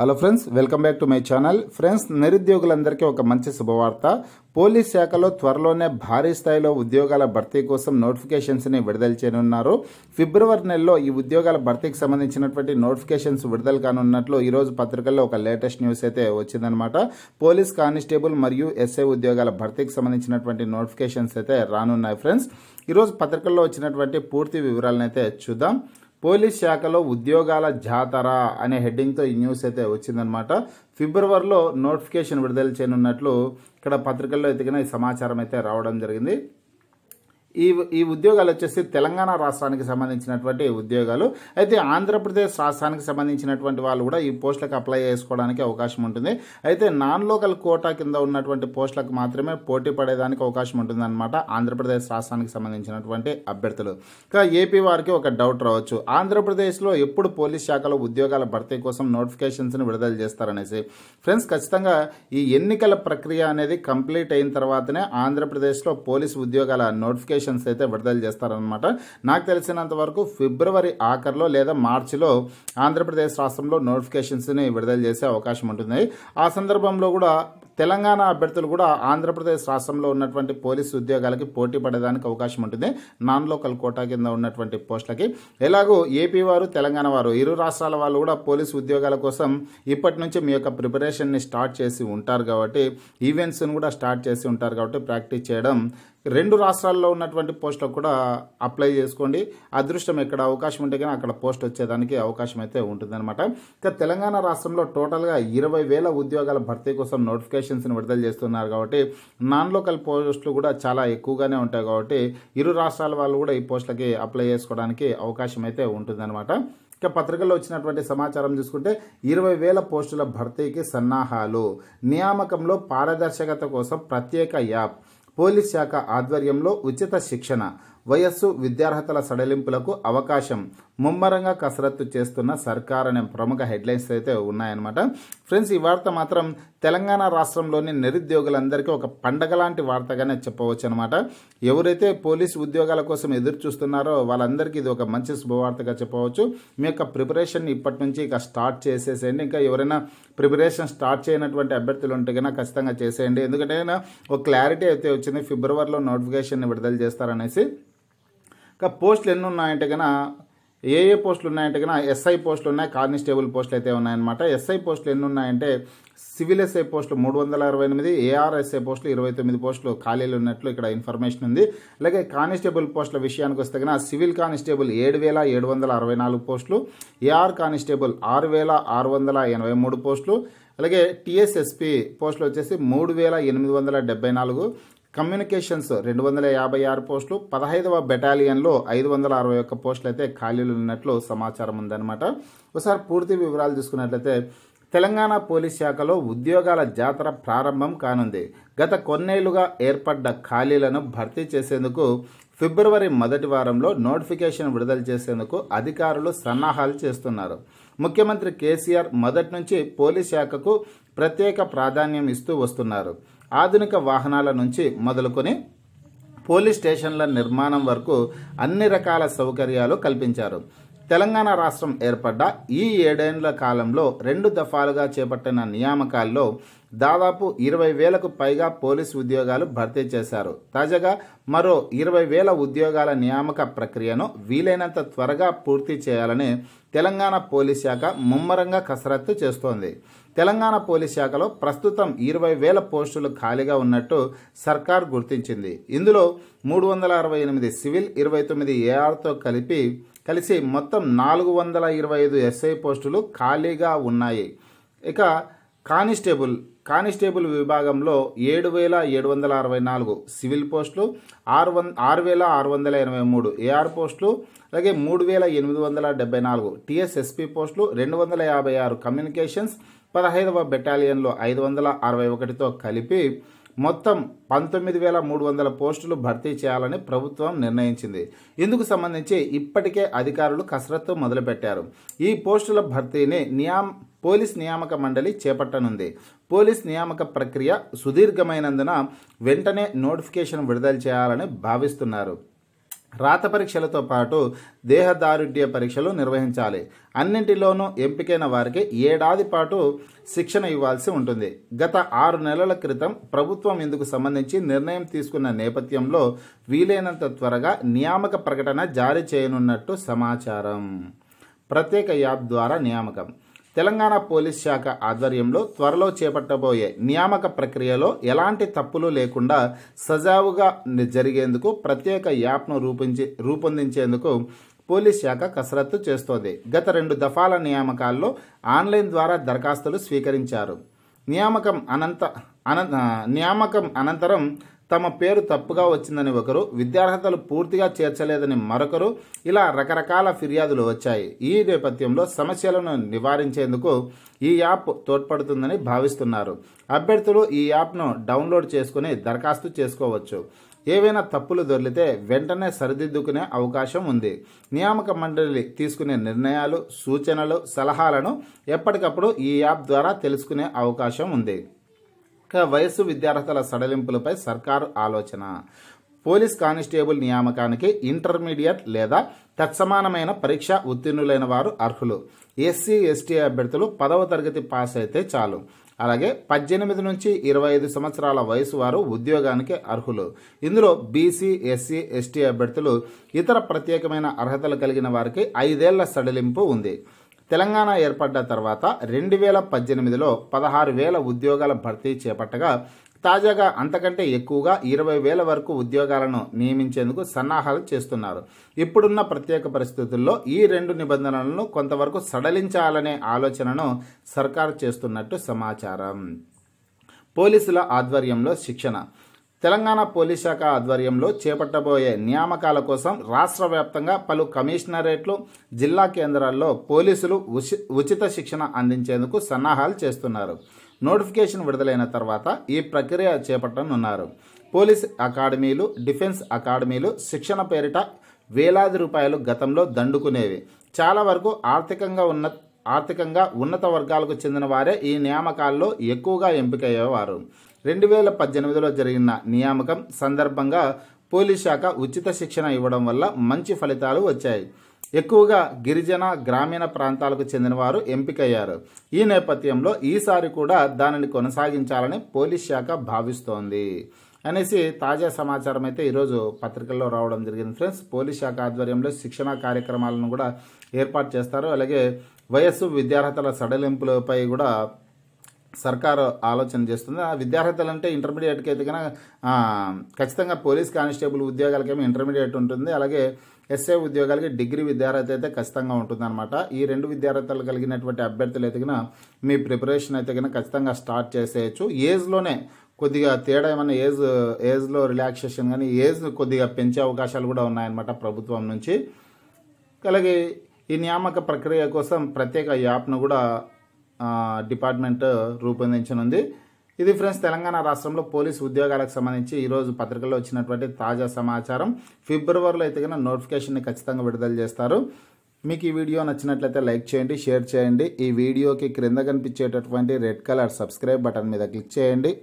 hello friends welcome back to my channel friends నిరుద్యోగులందరికీ ఒక మంచి శుభవార్త పోలీస్ శాఖలో త్వరలోనే భారీ స్థాయిలో ఉద్యోగాల భర్తీ కోసం నోటిఫికేషన్స్ ని విడుదల చేయనున్నారు ఫిబ్రవరి నెలలో ఈ ఉద్యోగాల భర్తీకి సంబంధించినటువంటి నోటిఫికేషన్స్ విడుదల కానున్నట్లు ఈరోజు పత్రికల్లో ఒక లేటెస్ట్ న్యూస్ అయితే వచ్చిందనమాట పోలీస్ కానిస్టేబుల్ మరియు ఎస్ఐ ఉద్యోగాల భర్తీకి సంబంధించినటువంటి నోటిఫికేషన్స్ అయితే రానున్నాయి ఫ్రెండ్స్ ఈరోజు పత్రికల్లో వచ్చినటువంటి పూర్తి వివరాలను అయితే చూద్దాం పోలీస్ శాఖలో ఉద్యోగాల జాతర అనే హెడ్డింగ్తో ఈ న్యూస్ అయితే వచ్చిందనమాట ఫిబ్రవరిలో నోటిఫికేషన్ విడుదల చేయనున్నట్లు ఇక్కడ పత్రికల్లో ఎతికిన ఈ సమాచారం అయితే రావడం జరిగింది ఈ ఈ ఉద్యోగాలు వచ్చేసి తెలంగాణ రాష్ట్రానికి సంబంధించినటువంటి ఉద్యోగాలు అయితే ఆంధ్రప్రదేశ్ రాష్ట్రానికి సంబంధించినటువంటి వాళ్ళు కూడా ఈ పోస్టులకు అప్లై చేసుకోవడానికి అవకాశం ఉంటుంది అయితే నాన్ లోకల్ కోటా కింద ఉన్నటువంటి పోస్టులకు మాత్రమే పోటీ పడేదానికి అవకాశం ఉంటుంది అనమాట ఆంధ్రప్రదేశ్ రాష్ట్రానికి సంబంధించినటువంటి అభ్యర్థులు ఇంకా ఏపీ వారికి ఒక డౌట్ రావచ్చు ఆంధ్రప్రదేశ్లో ఎప్పుడు పోలీస్ శాఖలో ఉద్యోగాల భర్తీ కోసం నోటిఫికేషన్స్ని విడుదల చేస్తారనేసి ఫ్రెండ్స్ ఖచ్చితంగా ఈ ఎన్నికల ప్రక్రియ అనేది కంప్లీట్ అయిన తర్వాతనే ఆంధ్రప్రదేశ్లో పోలీస్ ఉద్యోగాల నోటిఫికేషన్ క్యాలిక్యులేషన్స్ అయితే విడుదల చేస్తారనమాట నాకు తెలిసినంత వరకు ఫిబ్రవరి ఆఖరిలో లేదా మార్చిలో ఆంధ్రప్రదేశ్ రాష్ట్రంలో నోటిఫికేషన్స్ని విడుదల చేసే అవకాశం ఉంటుంది ఆ సందర్భంలో కూడా తెలంగాణ అభ్యర్థులు కూడా ఆంధ్రప్రదేశ్ రాష్ట్రంలో ఉన్నటువంటి పోలీసు ఉద్యోగాలకి పోటీ పడేదానికి అవకాశం ఉంటుంది నాన్ లోకల్ కోటా కింద ఉన్నటువంటి పోస్టులకి ఎలాగో ఏపీ వారు తెలంగాణ వారు ఇరు రాష్ట్రాల వాళ్ళు కూడా పోలీసు ఉద్యోగాల కోసం ఇప్పటి నుంచి మీ యొక్క ప్రిపరేషన్ని స్టార్ట్ చేసి ఉంటారు కాబట్టి ఈవెంట్స్ని కూడా స్టార్ట్ చేసి ఉంటారు కాబట్టి ప్రాక్టీస్ చేయడం రెండు రాష్ట్రాల్లో ఉన్నటువంటి పోస్టులకు కూడా అప్లై చేసుకోండి అదృష్టం ఎక్కడ అవకాశం ఉంటే కానీ అక్కడ పోస్ట్ వచ్చేదానికి అవకాశం అయితే ఉంటుందన్నమాట ఇక తెలంగాణ రాష్ట్రంలో టోటల్గా ఇరవై వేల ఉద్యోగాల భర్తీ కోసం నోటిఫికేషన్స్ని విడుదల చేస్తున్నారు కాబట్టి నాన్ లోకల్ పోస్టులు కూడా చాలా ఎక్కువగానే ఉంటాయి కాబట్టి ఇరు రాష్ట్రాల వాళ్ళు కూడా ఈ పోస్టులకి అప్లై చేసుకోవడానికి అవకాశం అయితే ఉంటుందన్నమాట ఇక పత్రికల్లో వచ్చినటువంటి సమాచారం చూసుకుంటే ఇరవై వేల పోస్టుల భర్తీకి సన్నాహాలు నియామకంలో పారదర్శకత కోసం ప్రత్యేక యాప్ పోలీస్ శాఖ ఆధ్వర్యంలో ఉచిత శిక్షణ వయస్సు విద్యార్హతల సడలింపులకు అవకాశం ముమ్మరంగా కసరత్తు చేస్తున్న సర్కార్ అనే ప్రముఖ హెడ్లైన్స్ అయితే ఉన్నాయన్నమాట ఫ్రెండ్స్ ఈ వార్త మాత్రం తెలంగాణ రాష్ట్రంలోని నిరుద్యోగులందరికీ ఒక పండగ లాంటి వార్తగానే చెప్పవచ్చు అనమాట ఎవరైతే పోలీస్ ఉద్యోగాల కోసం ఎదురు చూస్తున్నారో వాళ్ళందరికీ ఇది ఒక మంచి శుభవార్తగా చెప్పవచ్చు మీ యొక్క ప్రిపరేషన్ ఇప్పటి నుంచి ఇక స్టార్ట్ చేసేసేయండి ఇంకా ఎవరైనా ప్రిపరేషన్ స్టార్ట్ చేయనటువంటి అభ్యర్థులు ఉంటే కన్నా ఖచ్చితంగా చేసేయండి ఎందుకంటే ఒక క్లారిటీ అయితే వచ్చింది ఫిబ్రవరిలో నోటిఫికేషన్ విడుదల చేస్తారనేసి ఇంకా పోస్టులు ఎన్ని ఉన్నాయంటే కన్నా ఏ ఏ పోస్టులు ఉన్నాయంటే కన్నా ఎస్ఐ పోస్టులు ఉన్నాయి కానిస్టేబుల్ పోస్టులు అయితే ఉన్నాయన్నమాట ఎస్ఐ పోస్టులు ఎన్ని ఉన్నాయంటే సివిల్ ఎస్ఐ పోస్టులు మూడు వందల అరవై ఎనిమిది ఏఆర్ఎస్ఐ పోస్టులు ఇరవై తొమ్మిది పోస్టులు ఖాళీలు ఉన్నట్లు ఇక్కడ ఇన్ఫర్మేషన్ ఉంది అలాగే కానిస్టేబుల్ పోస్టుల విషయానికి వస్తే కన్నా సివిల్ కానిస్టేబుల్ ఏడు వేల ఏడు వందల అరవై నాలుగు పోస్టులు ఏఆర్ కానిస్టేబుల్ ఆరు వేల ఆరు వందల ఎనభై మూడు పోస్టులు అలాగే టీఎస్ఎస్పి పోస్టులు వచ్చేసి మూడు వేల ఎనిమిది వందల డెబ్బై నాలుగు కమ్యూనికేషన్స్ రెండు వందల యాభై ఆరు పోస్టులు పదహైదవ బెటాలియన్లో ఐదు వందల అరవై ఒక్క పోస్టులు అయితే ఖాళీలు ఉన్నట్లు సమాచారం ఉందన్నమాట ఒకసారి పూర్తి వివరాలు చూసుకున్నట్లయితే తెలంగాణ పోలీస్ శాఖలో ఉద్యోగాల జాతర ప్రారంభం కానుంది గత కొన్నేళ్లుగా ఏర్పడ్డ ఖాళీలను భర్తీ చేసేందుకు ఫిబ్రవరి మొదటి వారంలో నోటిఫికేషన్ విడుదల చేసేందుకు అధికారులు సన్నాహాలు చేస్తున్నారు ముఖ్యమంత్రి కేసీఆర్ మొదటి నుంచి పోలీస్ శాఖకు ప్రత్యేక ప్రాధాన్యం ఇస్తూ వస్తున్నారు ఆధునిక వాహనాల నుంచి మొదలుకొని పోలీస్ స్టేషన్ల నిర్మాణం వరకు అన్ని రకాల సౌకర్యాలు కల్పించారు తెలంగాణ రాష్ట్రం ఏర్పడ్డ ఈ ఏడేండ్ల కాలంలో రెండు దఫాలుగా చేపట్టిన నియామకాల్లో దాదాపు ఇరవై వేలకు పైగా పోలీసు ఉద్యోగాలు భర్తీ చేశారు తాజాగా మరో ఇరవై వేల ఉద్యోగాల నియామక ప్రక్రియను వీలైనంత త్వరగా పూర్తి చేయాలని తెలంగాణ పోలీస్ శాఖ ముమ్మరంగా కసరత్తు చేస్తోంది తెలంగాణ పోలీస్ శాఖలో ప్రస్తుతం ఇరవై వేల పోస్టులు ఖాళీగా ఉన్నట్టు సర్కార్ గుర్తించింది ఇందులో మూడు వందల అరవై ఎనిమిది సివిల్ ఇరవై తొమ్మిది ఏఆర్తో కలిపి కలిసి మొత్తం నాలుగు వందల ఇరవై ఐదు ఎస్ఐ పోస్టులు ఖాళీగా ఉన్నాయి ఇక కానిస్టేబుల్ కానిస్టేబుల్ విభాగంలో ఏడు వేల ఏడు వందల అరవై నాలుగు సివిల్ పోస్టులు ఆరు వన్ ఆరు వేల ఆరు వందల ఎనభై మూడు ఏఆర్ పోస్టులు అలాగే మూడు వేల ఎనిమిది వందల డెబ్బై నాలుగు టీఎస్ఎస్పి పోస్టులు రెండు వందల యాభై ఆరు కమ్యూనికేషన్స్ పదహైదవ బెటాలియన్లో ఐదు వందల అరవై ఒకటితో కలిపి మొత్తం పంతొమ్మిది వేల మూడు వందల పోస్టులు భర్తీ చేయాలని ప్రభుత్వం నిర్ణయించింది ఇందుకు సంబంధించి ఇప్పటికే అధికారులు కసరత్తు మొదలుపెట్టారు ఈ పోస్టుల భర్తీని నియామ పోలీస్ నియామక మండలి చేపట్టనుంది పోలీస్ నియామక ప్రక్రియ సుదీర్ఘమైనందున వెంటనే నోటిఫికేషన్ విడుదల చేయాలని భావిస్తున్నారు రాత పరీక్షలతో పాటు దేహదారుఢ్య పరీక్షలు నిర్వహించాలి అన్నింటిలోనూ ఎంపికైన వారికి ఏడాది పాటు శిక్షణ ఇవ్వాల్సి ఉంటుంది గత ఆరు నెలల క్రితం ప్రభుత్వం ఇందుకు సంబంధించి నిర్ణయం తీసుకున్న నేపథ్యంలో వీలైనంత త్వరగా నియామక ప్రకటన జారీ చేయనున్నట్టు సమాచారం ప్రత్యేక యాప్ ద్వారా నియామకం తెలంగాణ పోలీస్ శాఖ ఆధ్వర్యంలో త్వరలో చేపట్టబోయే నియామక ప్రక్రియలో ఎలాంటి తప్పులు లేకుండా సజావుగా జరిగేందుకు ప్రత్యేక యాప్ను రూపించి రూపొందించేందుకు పోలీస్ శాఖ కసరత్తు చేస్తోంది గత రెండు దఫాల నియామకాల్లో ఆన్లైన్ ద్వారా దరఖాస్తులు స్వీకరించారు నియామకం అనంత అన నియామకం అనంతరం తమ పేరు తప్పుగా వచ్చిందని ఒకరు విద్యార్హతలు పూర్తిగా చేర్చలేదని మరొకరు ఇలా రకరకాల ఫిర్యాదులు వచ్చాయి ఈ నేపథ్యంలో సమస్యలను నివారించేందుకు ఈ యాప్ తోడ్పడుతుందని భావిస్తున్నారు అభ్యర్థులు ఈ యాప్ను డౌన్లోడ్ చేసుకుని దరఖాస్తు చేసుకోవచ్చు ఏవైనా తప్పులు దొరికితే వెంటనే సరిదిద్దుకునే అవకాశం ఉంది నియామక మండలి తీసుకునే నిర్ణయాలు సూచనలు సలహాలను ఎప్పటికప్పుడు ఈ యాప్ ద్వారా తెలుసుకునే అవకాశం ఉంది వయసు విద్యార్హతల సడలింపులపై సర్కారు ఆలోచన పోలీస్ కానిస్టేబుల్ నియామకానికి ఇంటర్మీడియట్ లేదా తత్సమానమైన పరీక్ష ఉత్తీర్ణులైన వారు అర్హులు ఎస్సీ ఎస్టీ అభ్యర్థులు పదవ తరగతి పాస్ అయితే చాలు అలాగే పద్దెనిమిది నుంచి ఇరవై ఐదు సంవత్సరాల వయసు వారు ఉద్యోగానికి అర్హులు ఇందులో బీసీ ఎస్సీ ఎస్టీ అభ్యర్థులు ఇతర ప్రత్యేకమైన అర్హతలు కలిగిన వారికి ఐదేళ్ల సడలింపు ఉంది తెలంగాణ ఏర్పడ్డ తర్వాత రెండు వేల పద్దెనిమిదిలో పదహారు వేల ఉద్యోగాల భర్తీ చేపట్టగా తాజాగా అంతకంటే ఎక్కువగా ఇరవై వేల వరకు ఉద్యోగాలను నియమించేందుకు సన్నాహాలు చేస్తున్నారు ఇప్పుడున్న ప్రత్యేక పరిస్థితుల్లో ఈ రెండు నిబంధనలను కొంతవరకు సడలించాలనే ఆలోచనను సర్కారు చేస్తున్నట్టు సమాచారం పోలీసుల ఆధ్వర్యంలో శిక్షణ తెలంగాణ పోలీస్ శాఖ ఆధ్వర్యంలో చేపట్టబోయే నియామకాల కోసం రాష్ట్ర వ్యాప్తంగా పలు కమిషనరేట్లు జిల్లా కేంద్రాల్లో పోలీసులు ఉచిత శిక్షణ అందించేందుకు సన్నాహాలు చేస్తున్నారు నోటిఫికేషన్ విడుదలైన తర్వాత ఈ ప్రక్రియ చేపట్టనున్నారు పోలీస్ అకాడమీలు డిఫెన్స్ అకాడమీలు శిక్షణ పేరిట వేలాది రూపాయలు గతంలో దండుకునేవి చాలా వరకు ఆర్థికంగా ఉన్న ఆర్థికంగా ఉన్నత వర్గాలకు చెందిన వారే ఈ నియామకాల్లో ఎక్కువగా ఎంపికయ్యేవారు రెండు వేల పద్దెనిమిదిలో జరిగిన నియామకం సందర్భంగా పోలీస్ శాఖ ఉచిత శిక్షణ ఇవ్వడం వల్ల మంచి ఫలితాలు వచ్చాయి ఎక్కువగా గిరిజన గ్రామీణ ప్రాంతాలకు చెందినవారు ఎంపికయ్యారు ఈ నేపథ్యంలో ఈసారి కూడా దానిని కొనసాగించాలని పోలీస్ శాఖ భావిస్తోంది అనేసి తాజా సమాచారం అయితే ఈరోజు పత్రికల్లో రావడం జరిగింది ఫ్రెండ్స్ పోలీస్ శాఖ ఆధ్వర్యంలో శిక్షణా కార్యక్రమాలను కూడా ఏర్పాటు చేస్తారు అలాగే వయస్సు విద్యార్హతల సడలింపులపై కూడా సర్కారు ఆలోచన చేస్తుంది ఆ విద్యార్హతలు అంటే ఇంటర్మీడియట్కి అయితే కనుక ఖచ్చితంగా పోలీస్ కానిస్టేబుల్ ఉద్యోగాలకేమో ఇంటర్మీడియట్ ఉంటుంది అలాగే ఎస్ఏ ఉద్యోగాలకి డిగ్రీ విద్యార్హత అయితే ఖచ్చితంగా ఉంటుంది అనమాట ఈ రెండు విద్యార్హతలు కలిగినటువంటి అభ్యర్థులు అయితే మీ ప్రిపరేషన్ అయితే కనుక ఖచ్చితంగా స్టార్ట్ చేసేయచ్చు ఏజ్లోనే కొద్దిగా తేడా ఏమైనా ఏజ్ ఏజ్లో రిలాక్సేషన్ కానీ ఏజ్ కొద్దిగా పెంచే అవకాశాలు కూడా ఉన్నాయన్నమాట ప్రభుత్వం నుంచి అలాగే ఈ నియామక ప్రక్రియ కోసం ప్రత్యేక యాప్ను కూడా డిపార్ట్మెంట్ రూపొందించనుంది ఇది ఫ్రెండ్స్ తెలంగాణ రాష్ట్రంలో పోలీస్ ఉద్యోగాలకు సంబంధించి ఈరోజు పత్రికల్లో వచ్చినటువంటి తాజా సమాచారం ఫిబ్రవరిలో అయితే కనుక నోటిఫికేషన్ని ఖచ్చితంగా విడుదల చేస్తారు మీకు ఈ వీడియో నచ్చినట్లయితే లైక్ చేయండి షేర్ చేయండి ఈ వీడియోకి క్రింద కనిపించేటటువంటి రెడ్ కలర్ సబ్స్క్రైబ్ బటన్ మీద క్లిక్ చేయండి